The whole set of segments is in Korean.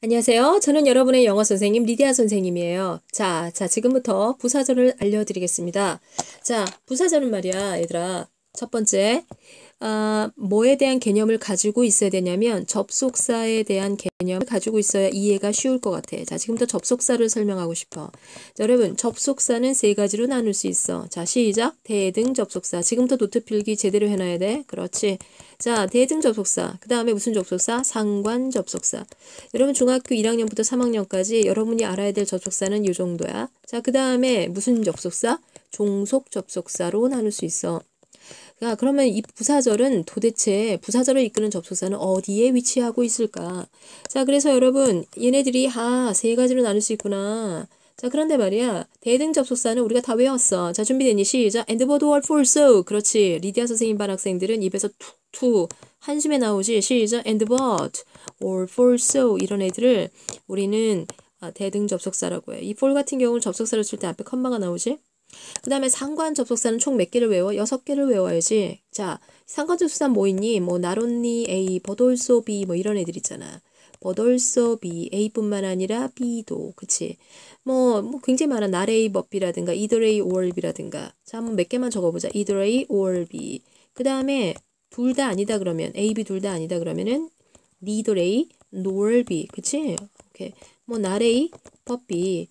안녕하세요. 저는 여러분의 영어 선생님 리디아 선생님이에요. 자, 자 지금부터 부사절을 알려드리겠습니다. 자, 부사절은 말이야, 얘들아. 첫 번째, 아, 뭐에 대한 개념을 가지고 있어야 되냐면 접속사에 대한 개념을 가지고 있어야 이해가 쉬울 것 같아. 자, 지금부터 접속사를 설명하고 싶어. 자, 여러분, 접속사는 세 가지로 나눌 수 있어. 자, 시작. 대등 접속사. 지금부터 노트 필기 제대로 해놔야 돼. 그렇지. 자, 대등 접속사. 그 다음에 무슨 접속사? 상관 접속사. 여러분, 중학교 1학년부터 3학년까지 여러분이 알아야 될 접속사는 이 정도야. 자, 그 다음에 무슨 접속사? 종속 접속사로 나눌 수 있어. 그러니까 그러면 이 부사절은 도대체 부사절을 이끄는 접속사는 어디에 위치하고 있을까? 자, 그래서 여러분 얘네들이 아, 세 가지로 나눌 수 있구나. 자, 그런데 말이야. 대등 접속사는 우리가 다 외웠어. 자, 준비됐니? 시작. And both w e for so. 그렇지. 리디아 선생님 반 학생들은 입에서 툭툭 한심에 나오지. 시작. And but or for so. 이런 애들을 우리는 아, 대등 접속사라고 해. 이 for 같은 경우는 접속사를 쓸때 앞에 컴마가 나오지. 그 다음에 상관 접속사는 총 몇 개를 외워? 여섯 개를 외워야지. 자, 상관 접속사 뭐 있니? 뭐 나론니 A, 버돌소 B 뭐 이런 애들 있잖아. 버돌소 B, A뿐만 아니라 B도, 그치? 뭐, 뭐 굉장히 많아. 나레이 버비라든가 이더레이 오얼비라든가. 자, 한 번 몇 개만 적어보자. 이더레이 오얼비. 그 다음에 둘 다 아니다 그러면, A, B 둘 다 아니다 그러면은 니더레이, 노얼비, 그치? 오케이. 뭐 나레이, 퍼피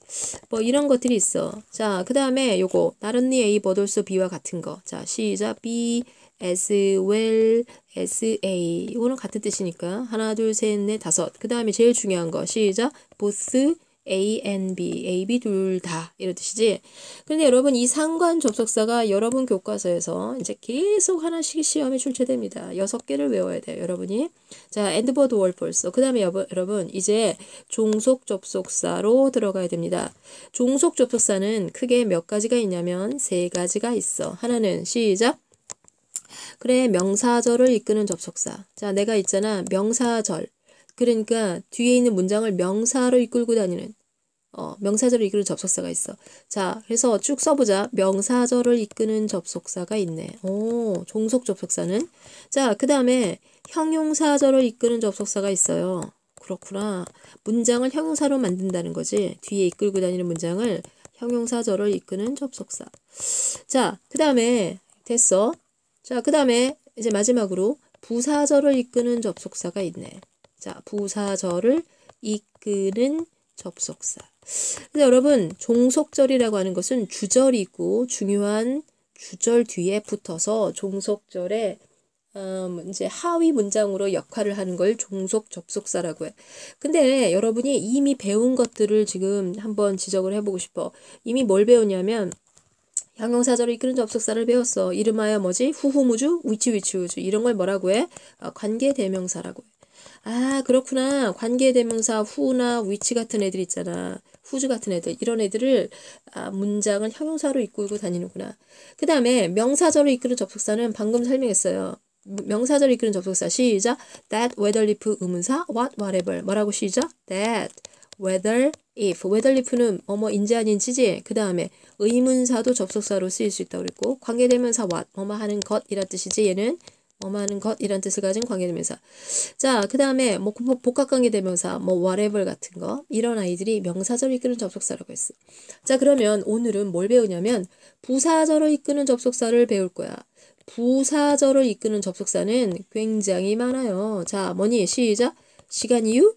뭐 이런 것들이 있어 자 그 다음에 요거 나른니 에이 버돌스비와 같은 거자 시작 B as well as A 이거는 같은 뜻이니까 하나 둘 셋 넷 다섯 그 다음에 제일 중요한 거 시작 보스 A, N, B, A, B 둘 다 이런 뜻이지. 그런데 여러분 이 상관 접속사가 여러분 교과서에서 이제 계속 하나씩 시험에 출제됩니다. 여섯 개를 외워야 돼요. 여러분이. 자, 엔드버드 월폴스. 그 다음에 여러분 이제 종속 접속사로 들어가야 됩니다. 종속 접속사는 크게 몇 가지가 있냐면 세 가지가 있어. 하나는 시작. 그래 명사절을 이끄는 접속사. 자 내가 있잖아 명사절. 그러니까 뒤에 있는 문장을 명사로 이끌고 다니는 어, 명사절을 이끄는 접속사가 있어. 자, 그래서 쭉 써보자. 명사절을 이끄는 접속사가 있네. 오, 종속 접속사는. 자, 그 다음에 형용사절을 이끄는 접속사가 있어요. 그렇구나. 문장을 형용사로 만든다는 거지. 뒤에 이끌고 다니는 문장을 형용사절을 이끄는 접속사. 자, 그 다음에 됐어. 자, 그 다음에 이제 마지막으로 부사절을 이끄는 접속사가 있네. 자, 부사절을 이끄는 접속사. 근데 여러분 종속절이라고 하는 것은 주절이고 중요한 주절 뒤에 붙어서 종속절에 음, 이제 하위 문장으로 역할을 하는 걸 종속 접속사라고 해. 근데 여러분이 이미 배운 것들을 지금 한번 지적을 해보고 싶어. 이미 뭘 배웠냐면 형용사절을 이끄는 접속사를 배웠어. 이름하여 뭐지? 후후무주, 위치위치우주 이런 걸 뭐라고 해? 어, 관계대명사라고 해. 아 그렇구나. 관계대명사 후나 위치 같은 애들 있잖아. 후즈 같은 애들 이런 애들을 아, 문장을 형용사로 이끌고 다니는구나. 그 다음에 명사절을 이끄는 접속사는 방금 설명했어요. 명사절 을 이끄는 접속사 시작 that whether if 의문사 what whatever 뭐라고 시작 that whether if whether if는 어머인지 아닌지지 그 다음에 의문사도 접속사로 쓰일 수 있다고 그랬고 관계되면서 what 뭐뭐 하는 것이라 뜻이지 얘는 엄하는 것 이런 뜻을 가진 관계대명사. 자, 그 다음에 뭐 복합관계대명사, 뭐 whatever 같은 거 이런 아이들이 명사절을 이끄는 접속사라고 했어. 자, 그러면 오늘은 뭘 배우냐면 부사절을 이끄는 접속사를 배울 거야. 부사절을 이끄는 접속사는 굉장히 많아요. 자, 뭐니 시작. 시간 이유?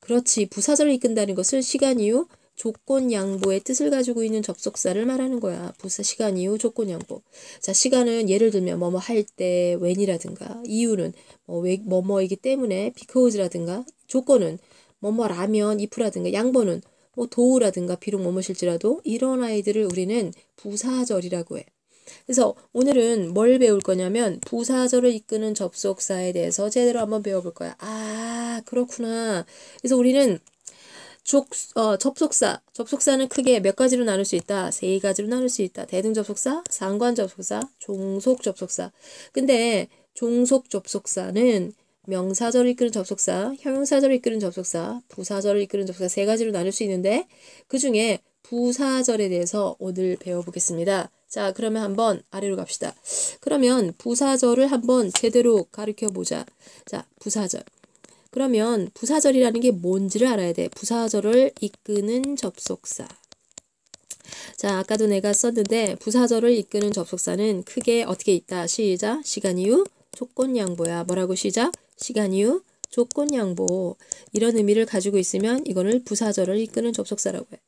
그렇지. 부사절을 이끈다는 것은 시간 이유, 조건 양보의 뜻을 가지고 있는 접속사를 말하는 거야. 부사 시간 이후 조건 양보. 자, 시간은 예를 들면 뭐뭐 할때 when이라든가 이유는 뭐 뭐뭐이기 때문에 because라든가 조건은 뭐뭐라면 if라든가 양보는 뭐 도우라든가 비록 뭐뭐실지라도 이런 아이들을 우리는 부사절이라고 해. 그래서 오늘은 뭘 배울 거냐면 부사절을 이끄는 접속사에 대해서 제대로 한번 배워볼 거야. 아 그렇구나. 그래서 우리는 족, 어, 접속사. 접속사는 크게 몇 가지로 나눌 수 있다? 세 가지로 나눌 수 있다. 대등 접속사, 상관 접속사, 종속 접속사. 근데 종속 접속사는 명사절을 이끄는 접속사, 형용사절을 이끄는 접속사, 부사절을 이끄는 접속사 세 가지로 나눌 수 있는데 그 중에 부사절에 대해서 오늘 배워보겠습니다. 자, 그러면 한번 아래로 갑시다. 그러면 부사절을 한번 제대로 가르쳐 보자. 자, 부사절. 그러면 부사절이라는 게 뭔지를 알아야 돼. 부사절을 이끄는 접속사. 자, 아까도 내가 썼는데 부사절을 이끄는 접속사는 크게 어떻게 있다. 시작. 시간 이후 조건 양보야. 뭐라고 시작? 시간 이후 조건 양보. 이런 의미를 가지고 있으면 이거를 부사절을 이끄는 접속사라고 해요.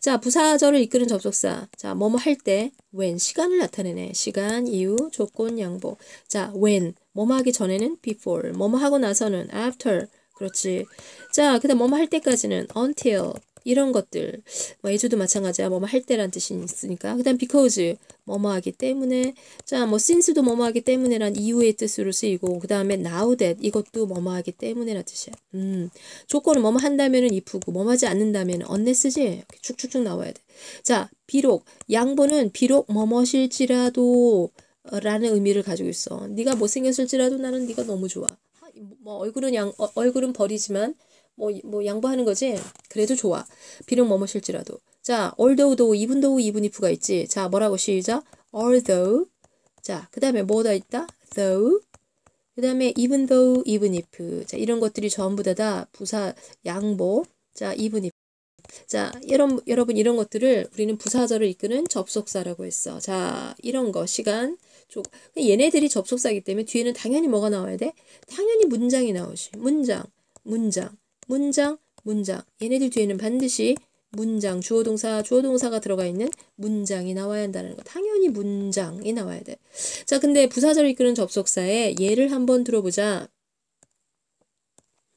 자, 부사절을 이끄는 접속사. 자, 뭐뭐 할 때 when 시간을 나타내네. 시간, 이유, 조건, 양보. 자, when 뭐뭐 하기 전에는 before. 뭐뭐 하고 나서는 after. 그렇지. 자, 그다음 뭐뭐 할 때까지는 until. 이런 것들 뭐 예주도 마찬가지야 뭐뭐 할 때란 뜻이 있으니까 그 다음 because 뭐뭐 하기 때문에 자 뭐 since도 뭐뭐 하기 때문에란 이유의 뜻으로 쓰이고 그 다음에 now that 이것도 뭐뭐 하기 때문에란 뜻이야 음 조건은 뭐뭐 한다면은 if고 뭐뭐 하지 않는다면 unless지 이렇게 쭉쭉쭉 나와야 돼자 비록 양보는 비록 뭐뭐실지라도 라는 의미를 가지고 있어 네가 못생겼을지라도 나는 네가 너무 좋아 뭐, 뭐 얼굴은 양 어, 얼굴은 버리지만 뭐, 뭐 양보하는 거지? 그래도 좋아. 비록 머무실지라도. 자, although도 이분도 이분 if가 있지. 자, 뭐라고 시작? although. 자, 그 다음에 뭐다 있다? though. 그 다음에 even though, even if. 자, 이런 것들이 전부 다, 다 부사, 양보. 자, even if. 자, 여러분, 여러분 이런 것들을 우리는 부사절을 이끄는 접속사라고 했어. 자, 이런 거 시간 쪽 얘네들이 접속사이기 때문에 뒤에는 당연히 뭐가 나와야 돼? 당연히 문장이 나오지. 문장, 문장. 문장, 문장. 얘네들 뒤에는 반드시 문장, 주어동사, 주어동사가 들어가 있는 문장이 나와야 한다는 것. 당연히 문장이 나와야 돼. 자, 근데 부사절 이끄는 접속사에 예를 한번 들어보자.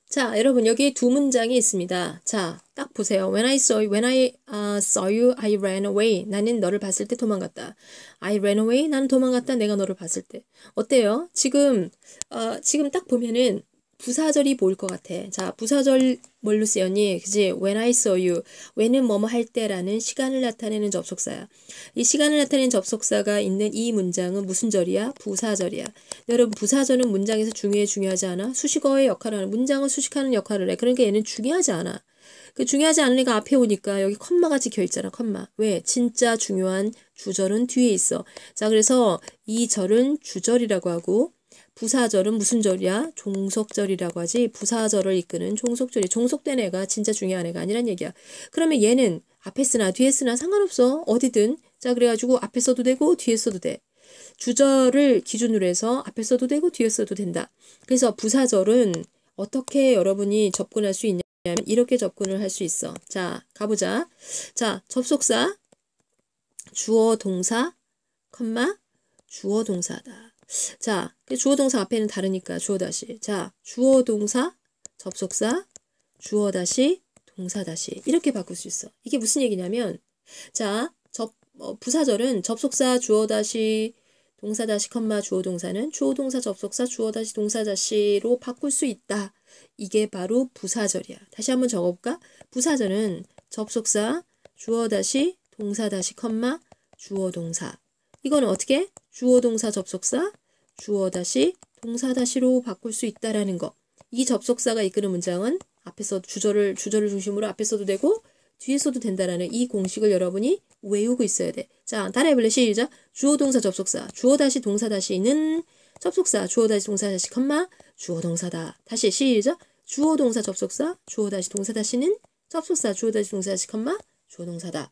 자, 여러분 여기 두 문장이 있습니다. 자, 딱 보세요. When I saw you, when I uh, saw you, I ran away. 나는 너를 봤을 때 도망갔다. I ran away. 나는 도망갔다. 내가 너를 봤을 때. 어때요? 지금 어, 지금 딱 보면은 부사절이 보일 것 같아. 자, 부사절 뭘로 쓰였니? 그지? When I saw you. when은 뭐뭐 할 때라는 시간을 나타내는 접속사야. 이 시간을 나타내는 접속사가 있는 이 문장은 무슨 절이야? 부사절이야. 여러분, 부사절은 문장에서 중요해 중요하지 않아? 수식어의 역할을 하는, 문장은 수식하는 역할을 해. 그러니까 얘는 중요하지 않아. 그 중요하지 않은 애가 앞에 오니까 여기 컴마 같이 혀 있잖아, 컴마. 왜? 진짜 중요한 주절은 뒤에 있어. 자, 그래서 이 절은 주절이라고 하고 부사절은 무슨 절이야? 종속절이라고 하지 부사절을 이끄는 종속절이 종속된 애가 진짜 중요한 애가 아니란 얘기야. 그러면 얘는 앞에 쓰나 뒤에 쓰나 상관없어. 어디든. 자 그래가지고 앞에 써도 되고 뒤에 써도 돼. 주절을 기준으로 해서 앞에 써도 되고 뒤에 써도 된다. 그래서 부사절은 어떻게 여러분이 접근할 수 있냐면 이렇게 접근을 할 수 있어. 자 가보자. 자 접속사 주어 동사 컴마 주어 동사다. 자, 주어 동사 앞에는 다르니까 주어 다시. 자, 주어 동사, 접속사, 주어 다시, 동사 다시. 이렇게 바꿀 수 있어. 이게 무슨 얘기냐면, 자, 접, 어, 부사절은 접속사, 주어 다시, 동사 다시 컴마 주어 동사는 주어 동사 접속사 주어 다시 동사 다시로 바꿀 수 있다. 이게 바로 부사절이야. 다시 한번 적어볼까? 부사절은 접속사 주어 다시 동사 다시 컴마 주어 동사. 이거는 어떻게? 주어 동사 접속사, 주어 다시 동사 다시로 바꿀 수 있다라는 거. 이 접속사가 이끄는 문장은 앞에서 주절을 주절을 중심으로 앞에서도 되고 뒤에서도 된다라는 이 공식을 여러분이 외우고 있어야 돼. 자, 따라해볼래 시작. 주어 동사 접속사, 주어 다시 동사 다시는 접속사, 주어 다시 동사 다시 컴마 주어 동사다. 다시 시작. 주어 동사 접속사, 주어 다시 동사 다시는 접속사, 주어 다시 동사 다시 컴마 주어 동사다.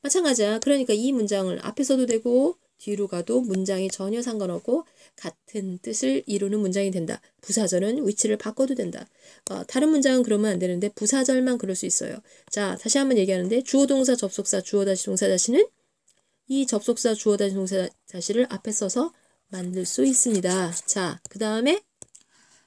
마찬가지야. 그러니까 이 문장을 앞에서도 되고 뒤로 가도 문장이 전혀 상관없고 같은 뜻을 이루는 문장이 된다. 부사절은 위치를 바꿔도 된다. 어, 다른 문장은 그러면 안 되는데 부사절만 그럴 수 있어요. 자, 다시 한번 얘기하는데 주어동사, 접속사, 주어다시 동사다시는 이 접속사, 주어다시 동사다시를 앞에 써서 만들 수 있습니다. 자, 그 다음에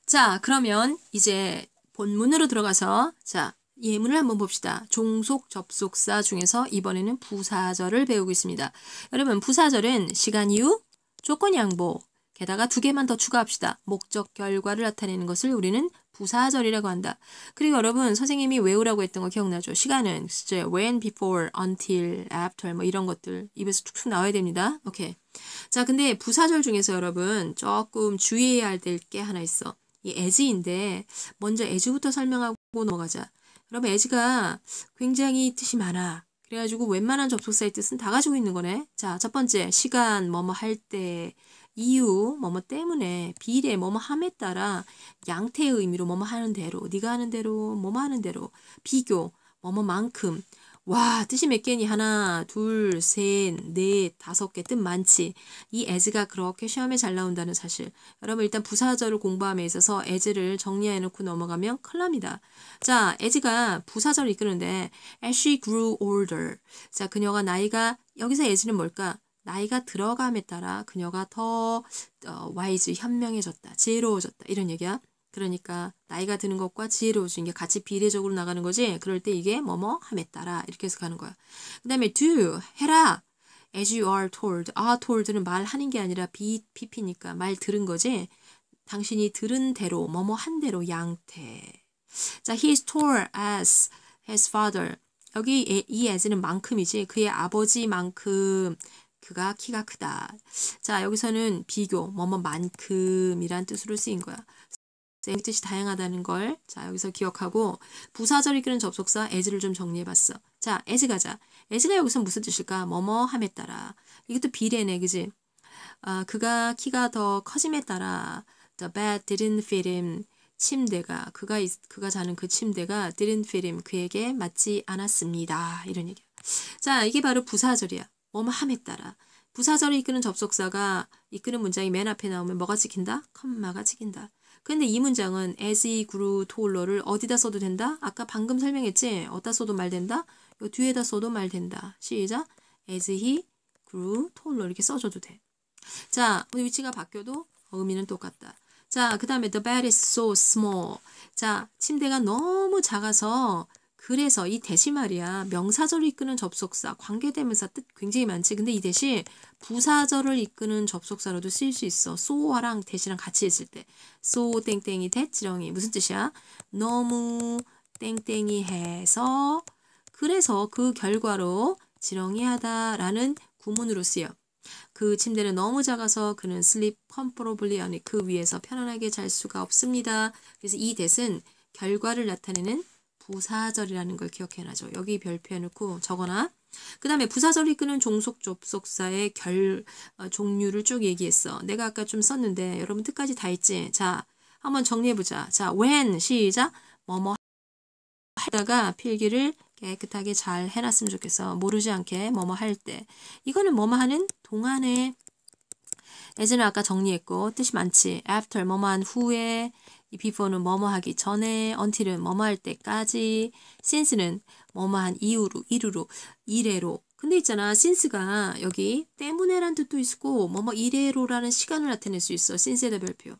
자, 그러면 이제 본문으로 들어가서 자, 예문을 한번 봅시다. 종속 접속사 중에서 이번에는 부사절을 배우고 있습니다. 여러분 부사절은 시간 이후 조건 양보 게다가 두 개만 더 추가합시다. 목적 결과를 나타내는 것을 우리는 부사절이라고 한다. 그리고 여러분 선생님이 외우라고 했던 거 기억나죠? 시간은 진짜 when, before, until, after 뭐 이런 것들 입에서 툭툭 나와야 됩니다. 오케이. 자 근데 부사절 중에서 여러분 조금 주의해야 될 게 하나 있어. 이 as인데 먼저 as부터 설명하고 넘어가자. 그럼 에지가 굉장히 뜻이 많아. 그래가지고 웬만한 접속사의 뜻은 다 가지고 있는 거네. 자, 첫 번째, 시간, 뭐뭐 할 때, 이유, 뭐뭐 때문에, 비례, 뭐뭐 함에 따라 양태의 의미로 뭐뭐 하는 대로, 네가 하는 대로, 뭐뭐 하는 대로, 비교, 뭐뭐만큼, 와 뜻이 몇 개니? 하나, 둘, 셋, 넷, 다섯 개 뜻 많지. 이 as가 그렇게 시험에 잘 나온다는 사실. 여러분 일단 부사절을 공부함에 있어서 as를 정리해놓고 넘어가면 큰납니다. 자, as가 부사절을 이끄는데 as she grew older. 자, 그녀가 나이가 여기서 as는 뭘까? 나이가 들어감에 따라 그녀가 더 어, 와이즈 현명해졌다, 지혜로워졌다 이런 얘기야. 그러니까 나이가 드는 것과 지혜로워진게 같이 비례적으로 나가는 거지. 그럴 때 이게 뭐뭐 함에 따라 이렇게 해서 가는 거야. 그 다음에 do 해라. as you are told. 아 told는 말하는 게 아니라 be pp니까 말 들은 거지. 당신이 들은 대로 뭐뭐 한 대로 양태. 자 he is told as his father. 여기 이 as는 만큼이지. 그의 아버지만큼 그가 키가 크다. 자 여기서는 비교 뭐뭐만큼이란 뜻으로 쓰인 거야. 이 뜻이 다양하다는 걸 자 여기서 기억하고 부사절 이끄는 접속사 as를 좀 정리해봤어. 자 as 가자. as가 여기서 무슨 뜻일까? 뭐뭐함에 따라. 이것도 비례네 그지? 아, 그가 키가 더 커짐에 따라 the bed didn't fit him. 침대가 그가 그가 자는 그 침대가 didn't fit him. 그에게 맞지 않았습니다. 이런 얘기야. 자 이게 바로 부사절이야. 뭐뭐함에 따라. 부사절을 이끄는 접속사가 이끄는 문장이 맨 앞에 나오면 뭐가 찍힌다? 컴마가 찍힌다. 근데 이 문장은 as he grew taller를 어디다 써도 된다? 아까 방금 설명했지? 어디다 써도 말 된다? 요 뒤에다 써도 말 된다. 시작. as he grew taller 이렇게 써줘도 돼. 자, 위치가 바뀌어도 의미는 똑같다. 자, 그 다음에 the bed is so small. 자, 침대가 너무 작아서 그래서 이 대시 말이야 명사절을 이끄는 접속사 관계대명사 뜻 굉장히 많지 근데 이 대시 부사절을 이끄는 접속사로도 쓰일 수 있어 소화랑 대시랑 같이 있을 때 소 땡땡이 대지렁이 무슨 뜻이야 너무 땡땡이 해서 그래서 그 결과로 지렁이하다라는 구문으로 쓰여 그 침대는 너무 작아서 그는 슬립 컴포러블리 아니 그 위에서 편안하게 잘 수가 없습니다. 그래서 이 대신 결과를 나타내는 부사절이라는 걸 기억해놔죠. 여기 별표해놓고 적어놔. 그 다음에 부사절이 끄는 종속 접속사의 결 어, 종류를 쭉 얘기했어. 내가 아까 좀 썼는데 여러분 뜻까지 다했지 자, 한번 정리해보자. 자, when 시작 뭐뭐 하다가 필기를 깨끗하게 잘 해놨으면 좋겠어. 모르지 않게 뭐뭐 할 때. 이거는 뭐뭐 하는 동안에 예전에 아까 정리했고 뜻이 많지. after 뭐뭐한 후에 이 before는 뭐뭐 하기 전에, until은 뭐뭐 할 때까지, since는 뭐뭐한 이후로 이루로, 이래로. 근데 있잖아, since가 여기 때문에란 뜻도 있고, 뭐뭐 이래로라는 시간을 나타낼 수 있어. since의 별표.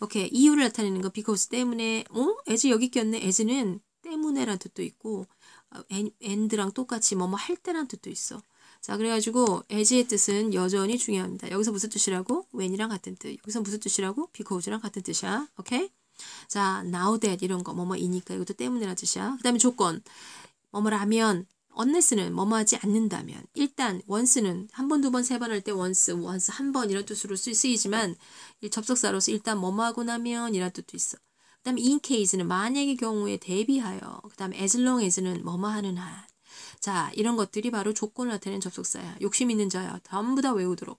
오케이, 이유를 나타내는 거 because 때문에, 어? as 여기 꼈네. as는 때문에란 뜻도 있고, and랑 아, 똑같이 뭐뭐 할 때란 뜻도 있어. 자, 그래가지고 as의 뜻은 여전히 중요합니다. 여기서 무슨 뜻이라고? when이랑 같은 뜻. 여기서 무슨 뜻이라고? because랑 같은 뜻이야. 오케이? 자, now that 이런 거 뭐뭐이니까 이것도 때문이라 뜻이야. 그 다음에 조건. 뭐뭐라면 unless는 뭐뭐 하지 않는다면 일단 once는 한 번, 두 번, 세 번 할 때 once, once 한 번 이런 뜻으로 쓰이지만 접속사로서 일단 뭐뭐 하고 나면 이란 뜻도 있어. 그 다음에 in case는 만약의 경우에 대비하여 그 다음에 as long as는 뭐뭐 하는 한 자, 이런 것들이 바로 조건을 나타내는 접속사야. 욕심 있는 자야. 전부 다 외우도록.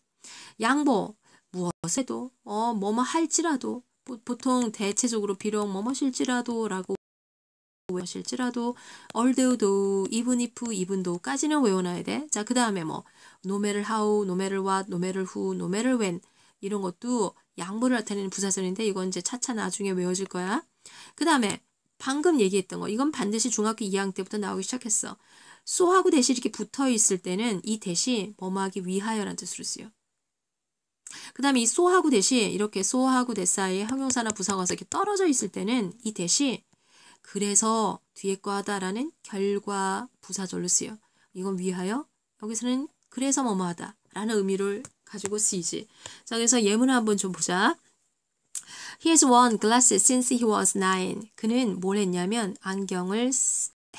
양보. 무엇에도, 어, 뭐뭐 할지라도, 보통 대체적으로 비록 뭐뭐 실지라도라고 외 실지라도 얼데우도 이분 이프 이분도까지는 외워놔야 돼. 자, 그 다음에 뭐 노매를 하우, 노매를 왓, 노매를 후, 노매를 웬 이런 것도 양보를 나타내는 부사절인데 이건 이제 차차 나중에 외워질 거야. 그 다음에 방금 얘기했던 거 이건 반드시 중학교 2학년 때부터 나오기 시작했어. 소하고 대시 이렇게 붙어 있을 때는 이 대시 뭐뭐하기 위하여라는 뜻으로 쓰여. 그 다음에 이 소하고 대시 이렇게 소하고 대 사이에 형용사나 부사가서 이렇게 떨어져 있을 때는 이 대시 그래서 뒤에 거 하다라는 결과 부사절로 쓰여. 이건 위하여 여기서는 그래서 뭐뭐하다 라는 의미를 가지고 쓰이지. 자 그래서 예문을 한번 좀 보자. He has worn glasses since he was nine. 그는 뭘 했냐면 안경을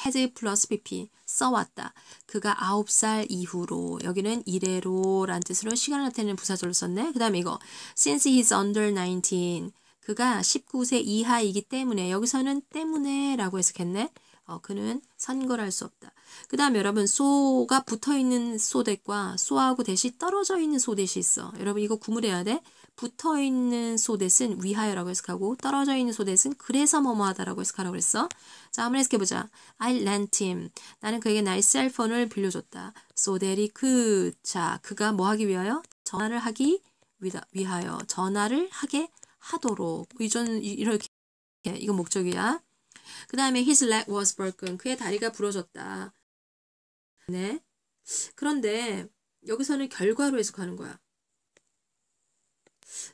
헤드 플러스 PP 써왔다. 그가 아홉 살 이후로 여기는 이래로 란 뜻으로 시간을 나타내는 부사절로 썼네. 그 다음에 이거 since he's under 19 그가 19세 이하이기 때문에 여기서는 때문에 라고 해석했네. 어, 그는 선거를 할 수 없다. 그 다음 에 여러분 소가 붙어있는 소댁과 소하고 대시 떨어져 있는 소댁이 있어. 여러분 이거 구분해야 돼. 붙어 있는 소댓은 위하여라고 해석하고 떨어져 있는 소댓은 그래서 뭐뭐하다라고 해석하라고 그랬어 자, 한번 해석해 보자. I lent him. 나는 그에게 나의 셀폰을 빌려줬다. So that he could. 자, 그가 뭐 하기 위하여? 전화를 하기 위하여 전화를 하게 하도록. 이전 이렇게 이건 목적이야. 그 다음에 his leg was broken. 그의 다리가 부러졌다. 네. 그런데 여기서는 결과로 해석하는 거야.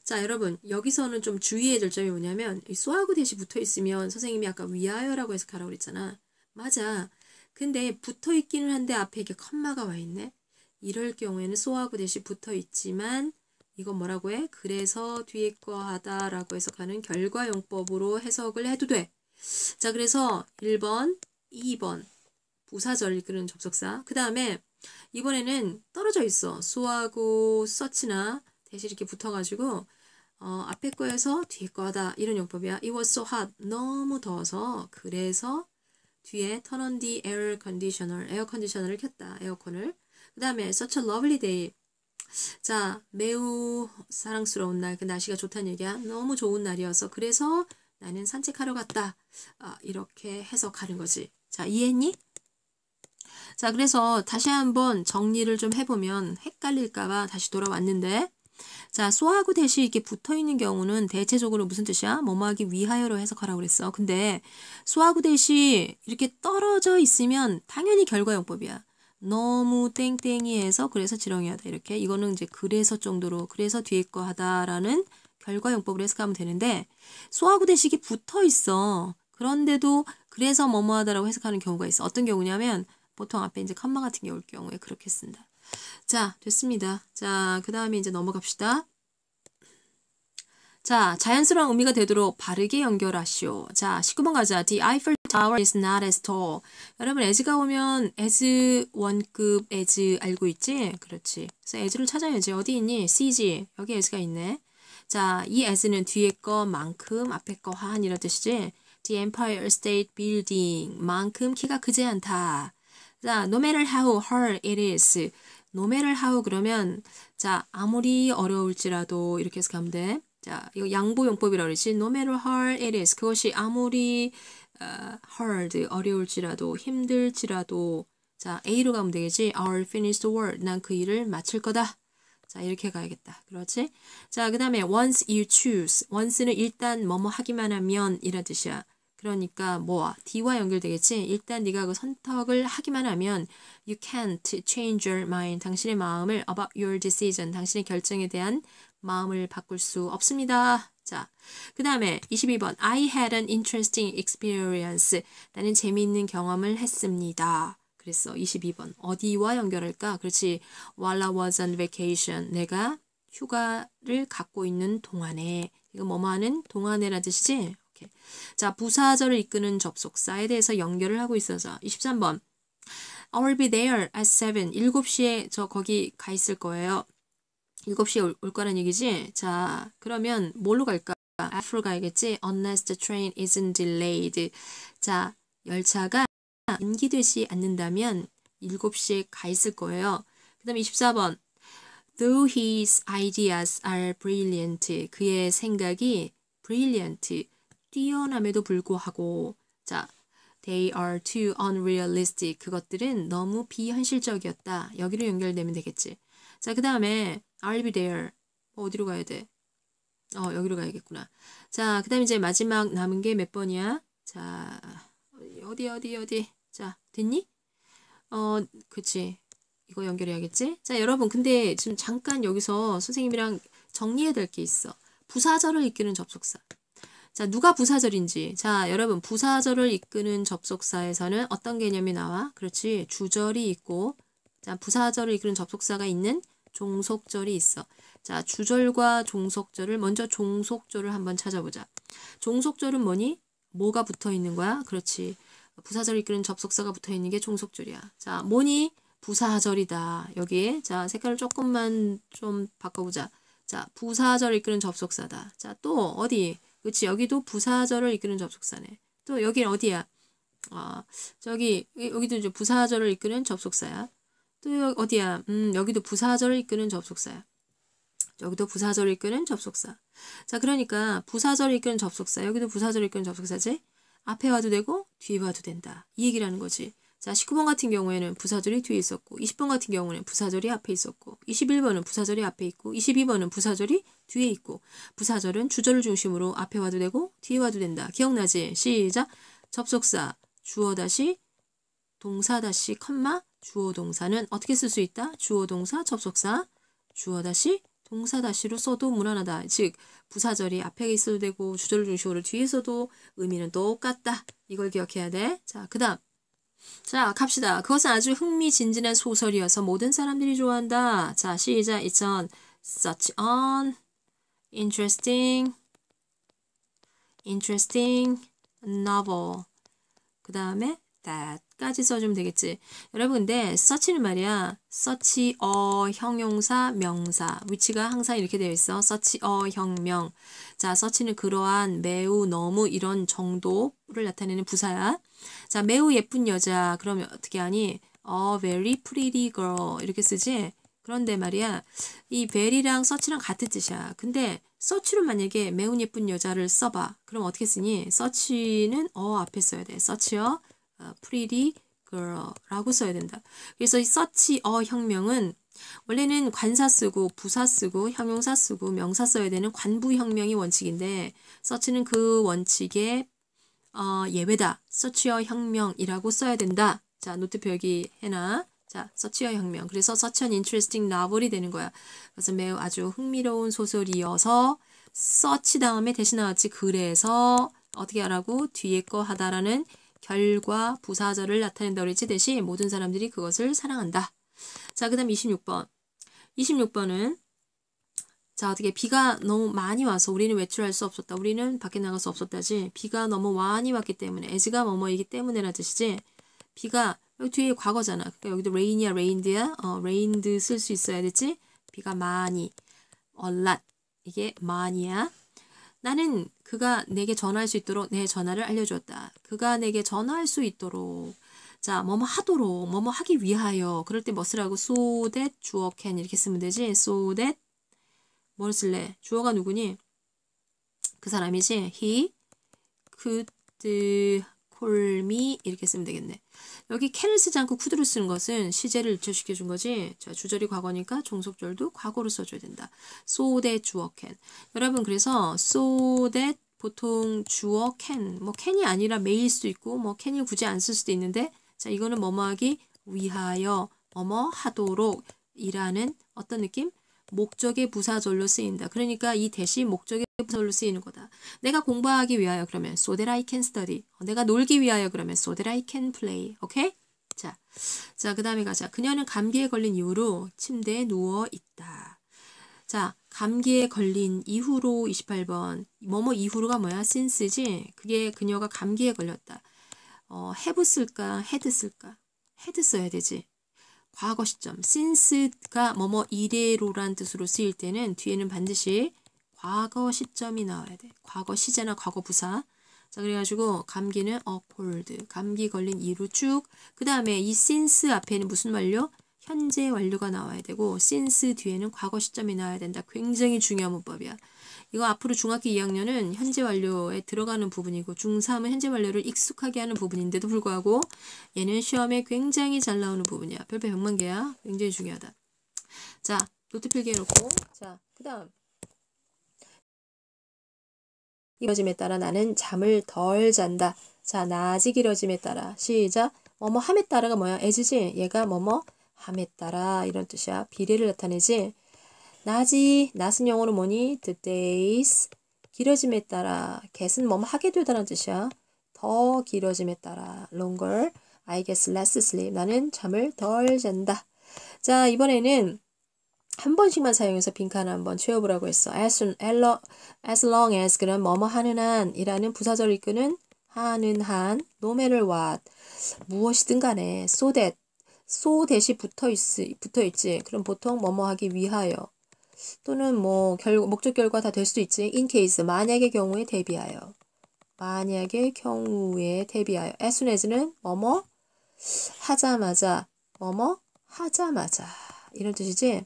자, 여러분, 여기서는 좀 주의해야 될 점이 뭐냐면, 이 소하고 대시 붙어 있으면 선생님이 아까 위하여라고 해서가라고 그랬잖아. 맞아. 근데 붙어 있기는 한데 앞에 이게 컴마가 와 있네. 이럴 경우에는 소하고 대시 붙어 있지만, 이건 뭐라고 해? 그래서 뒤에 거 하다라고 해석하는 결과용법으로 해석을 해도 돼. 자, 그래서 1번, 2번, 부사절 이끄는 접속사. 그 다음에 이번에는 떨어져 있어. 소하고 서치나 대신 이렇게 붙어가지고 어, 앞에 거에서 뒤에 거 하다 이런 용법이야. It was so hot. 너무 더워서 그래서 뒤에 turn on the air conditioner. 에어 컨디셔너를 켰다. 에어컨을. 그 다음에 such a lovely day. 자, 매우 사랑스러운 날. 그 날씨가 좋다는 얘기야. 너무 좋은 날이어서 그래서 나는 산책하러 갔다. 아, 이렇게 해석하는 거지. 자, 이해했니? 자, 그래서 다시 한번 정리를 좀 해보면 헷갈릴까봐 다시 돌아왔는데 자, 소하고 대시 이게 렇 붙어 있는 경우는 대체적으로 무슨 뜻이야? 뭐뭐하기 위하여로 해석하라고 그랬어. 근데 소하고 대시 이렇게 떨어져 있으면 당연히 결과용법이야. 너무 땡땡이해서 그래서 지렁이하다 이렇게 이거는 이제 그래서 정도로 그래서 뒤에 거 하다라는 결과용법을 해석하면 되는데 소하고 대식이 붙어 있어. 그런데도 그래서 뭐뭐하다라고 해석하는 경우가 있어. 어떤 경우냐면 보통 앞에 이제 칸마 같은 게 올 경우에 그렇게 쓴다. 자, 됐습니다. 자, 그 다음에 이제 넘어갑시다. 자, 자연스러운 의미가 되도록 바르게 연결하시오. 자, 19번 가자. The Eiffel Tower is not as tall. 여러분, as가 오면 as 원급 as 알고 있지? 그렇지. 그래서 as를 찾아야지. 어디 있니? c지. 여기 as가 있네. 자, 이 as는 뒤에 거만큼 앞에 거한 이런 뜻이지. The Empire State Building만큼 키가 크지 않다. 자, no matter how hard it is. 노매를 하우 그러면 자 아무리 어려울지라도 이렇게 해서 가면 돼. 자 이거 양보용법이라고 그러지. No matter how it is 그것이 아무리 uh, hard 어려울지라도 힘들지라도 자 A로 가면 되겠지. I'll finish the work 난 그 일을 마칠 거다. 자 이렇게 가야겠다. 그렇지? 자 그 다음에 once you choose once는 일단 뭐뭐 하기만 하면 이란 뜻이야. 그러니까 뭐 D와 연결되겠지. 일단 네가 그 선택을 하기만 하면 you can't change your mind. 당신의 마음을 about your decision. 당신의 결정에 대한 마음을 바꿀 수 없습니다. 자, 그 다음에 22번 I had an interesting experience. 나는 재미있는 경험을 했습니다. 그랬어. 22번 어디와 연결할까? 그렇지. While I was on vacation. 내가 휴가를 갖고 있는 동안에 이거 뭐뭐 하는 동안에라 듯이지 이렇게. 자, 부사절을 이끄는 접속사에 대해서 연결을 하고 있어서 23번 I'll be there at 7. 7시에 저 거기 가 있을 거예요. 7시에 올, 올 거란 얘기지? 자, 그러면 뭘로 갈까? 앞으로 가야겠지? Unless the train isn't delayed. 자, 열차가 연기되지 않는다면 7시에 가 있을 거예요. 그 다음에 24번. Though his ideas are brilliant. 그의 생각이 brilliant. 뛰어남에도 불구하고 자, they are too unrealistic. 그것들은 너무 비현실적이었다. 여기로 연결되면 되겠지. 자, 그 다음에 I'll be there. 뭐 어디로 가야 돼? 어, 여기로 가야겠구나. 자, 그 다음에 이제 마지막 남은 게 몇 번이야? 자, 어디, 어디, 어디. 자, 됐니? 어, 그치. 이거 연결해야겠지? 자, 여러분, 근데 지금 잠깐 여기서 선생님이랑 정리해야 될 게 있어. 부사절을 이끄는 접속사. 자, 누가 부사절인지. 자, 여러분, 부사절을 이끄는 접속사에서는 어떤 개념이 나와? 그렇지. 주절이 있고, 자, 부사절을 이끄는 접속사가 있는 종속절이 있어. 자, 주절과 종속절을, 먼저 종속절을 한번 찾아보자. 종속절은 뭐니? 뭐가 붙어 있는 거야? 그렇지. 부사절 을 이끄는 접속사가 붙어 있는 게 종속절이야. 자, 뭐니? 부사절이다. 여기. 자, 색깔을 조금만 좀 바꿔보자. 자, 부사절 을 이끄는 접속사다. 자, 또 어디? 그렇지 여기도 부사절을 이끄는 접속사네. 또 여기 어디야? 아 저기 여기도 이제 부사절을 이끄는 접속사야. 또 여기 어디야? 음 여기도 부사절을 이끄는 접속사야. 여기도 부사절을 이끄는 접속사. 자 그러니까 부사절을 이끄는 접속사. 여기도 부사절을 이끄는 접속사지. 앞에 와도 되고 뒤에 와도 된다. 이 얘기라는 거지. 자, 19번 같은 경우에는 부사절이 뒤에 있었고 20번 같은 경우는 부사절이 앞에 있었고 21번은 부사절이 앞에 있고 22번은 부사절이 뒤에 있고 부사절은 주절을 중심으로 앞에 와도 되고 뒤에 와도 된다. 기억나지? 시작! 접속사, 주어 다시, 동사 다시, 컴마, 주어 동사는 어떻게 쓸 수 있다? 주어 동사, 접속사, 주어 다시, 동사 다시로 써도 무난하다. 즉 부사절이 앞에 있어도 되고 주절 중심으로 뒤에 서도 의미는 똑같다. 이걸 기억해야 돼. 자, 그 다음 자, 갑시다. 그것은 아주 흥미진진한 소설이어서 모든 사람들이 좋아한다. 자, 시작. It's on such an interesting, interesting novel. 그 다음에 that까지 써주면 되겠지. 여러분 근데 search는 말이야. search 어 형용사 명사 위치가 항상 이렇게 되어 있어. search 어 형명. 자, search는 그러한 매우 너무 이런 정도를 나타내는 부사야. 자, 매우 예쁜 여자. 그러면 어떻게 하니? 어 very pretty girl 이렇게 쓰지. 그런데 말이야 이 very랑 search랑 같은 뜻이야. 근데 서치로 만약에 매우 예쁜 여자를 써봐. 그럼 어떻게 쓰니? 서치는 어 앞에 써야 돼. 서치어 pretty 아, girl라고 써야 된다. 그래서 이 s e c h 어 혁명은 원래는 관사 쓰고 부사 쓰고 형용사 쓰고 명사 써야 되는 관부 혁명이 원칙인데 s e c h 는그 원칙에 어, 예외다. 서치어 혁명이라고 써야 된다. 자, 노트표 여기 해놔. 자, 서치어 혁명. 그래서 서치 c 인트레스팅 t 벌이 되는 거야. 그래서 매우 아주 흥미로운 소설이어서 서치 다음에 대신 나왔지. 그래서 어떻게 하라고? 뒤에 거 하다라는 결과 부사자를 나타낸다고 했듯이 모든 사람들이 그것을 사랑한다. 자, 그 다음 26번. 26번은 자, 어떻게 비가 너무 많이 와서 우리는 외출할 수 없었다. 우리는 밖에 나갈 수 없었다지. 비가 너무 많이 왔기 때문에 에즈가 뭐뭐이기 때문에라 뜻이지. 비가 여기 뒤에 과거잖아. 그러니까 여기도 rain이야, rained야. 어, rained 쓸 수 있어야 되지. 비가 많이. a lot. 이게 많이야. 나는 그가 내게 전화할 수 있도록 내 전화를 알려주었다. 그가 내게 전화할 수 있도록 자 뭐뭐 하도록 뭐뭐 하기 위하여 그럴 때 뭐 쓰라고 so that 주어 can 이렇게 쓰면 되지 so that 뭘 쓸래? 주어가 누구니? 그 사람이지 he could 폴미 이렇게 쓰면 되겠네. 여기 캔을 쓰지 않고 쿠드를 쓰는 것은 시제를 일체시켜 준 거지. 자, 주절이 과거니까 종속절도 과거로 써줘야 된다. so that 주어 캔. 여러분 그래서 so that 보통 주어 캔. a 뭐 c 이 아니라 메일 수도 있고 뭐 c 을 굳이 안 쓸 수도 있는데 자 이거는 뭐뭐 하기 위하여 뭐뭐 하도록 이라는 어떤 느낌? 목적의 부사절로 쓰인다. 그러니까 이 대시 목적의 부사절로 쓰이는 거다. 내가 공부하기 위하여 그러면 so that I can study. 어, 내가 놀기 위하여 그러면 so that I can play. 오케이? 자, 자, 그 다음에 가자. 그녀는 감기에 걸린 이후로 침대에 누워 있다. 자, 감기에 걸린 이후로 28번. 뭐뭐 이후로가 뭐야? since지? 그게 그녀가 감기에 걸렸다. 어, have 쓸까? had 쓸까? had 써야 되지. 과거 시점 since가 뭐뭐 이래로란 뜻으로 쓰일 때는 뒤에는 반드시 과거 시점이 나와야 돼. 과거 시제나 과거 부사. 자 그래가지고 감기는 a cold, 감기 걸린 이로 쭉. 그 다음에 이 since 앞에는 무슨 완료? 현재 완료가 나와야 되고 since 뒤에는 과거 시점이 나와야 된다. 굉장히 중요한 문법이야. 이거 앞으로 중학교 2학년은 현재 완료에 들어가는 부분이고 중3은 현재 완료를 익숙하게 하는 부분인데도 불구하고 얘는 시험에 굉장히 잘 나오는 부분이야. 별표 100만 개야. 굉장히 중요하다. 자, 노트 필기해 놓고 자, 그 다음 이어짐에 따라 나는 잠을 덜 잔다. 자, 낮이 길어짐에 따라 시작 뭐뭐 함에 따라가 뭐야? 애지지 얘가 뭐뭐 함에 따라 이런 뜻이야. 비례를 나타내지. 나지, 낮은 영어로 뭐니? The days 길어짐에 따라 get은 뭐뭐 하게 되다라는 뜻이야. 더 길어짐에 따라 longer I get less sleep 나는 잠을 덜 잔다. 자 이번에는 한 번씩만 사용해서 빈칸을 한번 채워보라고 했어. As, as long as 그런 뭐뭐 하는 한이라는 부사절 이끄는 하는 한 no matter what 무엇이든 간에 so that so 대시 붙어 있 붙어 있지. 그럼 보통 뭐뭐 하기 위하여 또는 뭐 결, 목적 결과 다 될수 있지. in case 만약의 경우에 대비하여 만약의 경우에 대비하여 as soon as는 뭐뭐 하자마자 뭐뭐 하자마자 이런 뜻이지.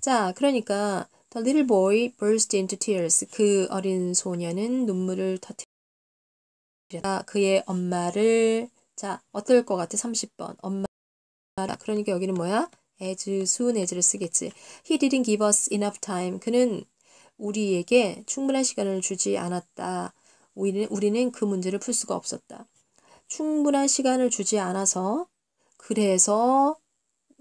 자, 그러니까 The little boy burst into tears. 그 어린 소녀는 눈물을 터뜨렸다. 그의 엄마를 자, 어떨 것 같아? 30번. 엄마. 그러니까 여기는 뭐야? as, soon as를 쓰겠지. He didn't give us enough time. 그는 우리에게 충분한 시간을 주지 않았다. 우리는, 우리는 그 문제를 풀 수가 없었다. 충분한 시간을 주지 않아서 그래서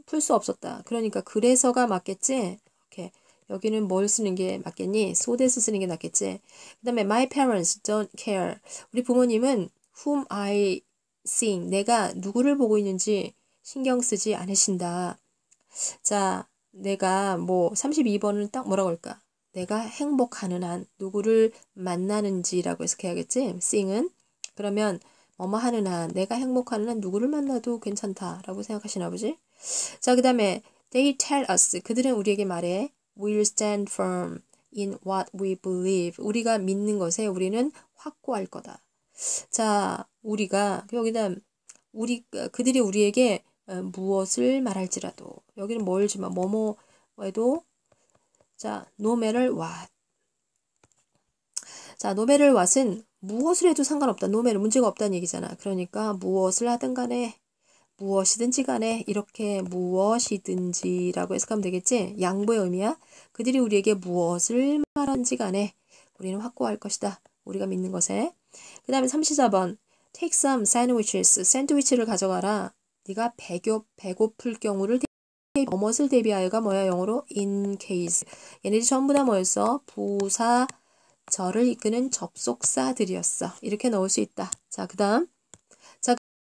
풀 수 없었다. 그러니까 그래서가 맞겠지? 이렇게 여기는 뭘 쓰는 게 맞겠니? 소대스 쓰는 게 낫겠지? 그 다음에 my parents don't care. 우리 부모님은 whom I s i n g 내가 누구를 보고 있는지 신경 쓰지 않으신다. 자, 내가 뭐 32번을 딱 뭐라고 할까? 내가 행복하는 한 누구를 만나는지라고 해석해야겠지? sing은 그러면 뭐뭐 하는 한 내가 행복하는 한 누구를 만나도 괜찮다라고 생각하시나 보지? 자, 그 다음에 they tell us 그들은 우리에게 말해 we'll stand firm in what we believe 우리가 믿는 것에 우리는 확고할 거다. 자, 우리가 여기다 우리 그들이 우리에게 어, 무엇을 말할지라도 여기는 뭘지만 뭐뭐에도 자노메를 왓. 자노메를 왓은 무엇을 해도 상관없다. 노메를 문제가 없다는 얘기잖아. 그러니까 무엇을 하든 간에 무엇이든지 간에 이렇게 무엇이든지라고 해석하면 되겠지? 양보의 의미야. 그들이 우리에게 무엇을 말하는지 간에 우리는 확고할 것이다. 우리가 믿는 것에. 그 다음에 34번. Take some sandwiches. 샌드위치를 가져가라. 네가 배교, 배고플 경우를 대비, 어뭇을 대비하여가 뭐야 영어로 in case 얘네들이 전부 다 뭐였어? 부사 저를 이끄는 접속사들이었어. 이렇게 넣을 수 있다. 자, 그 다음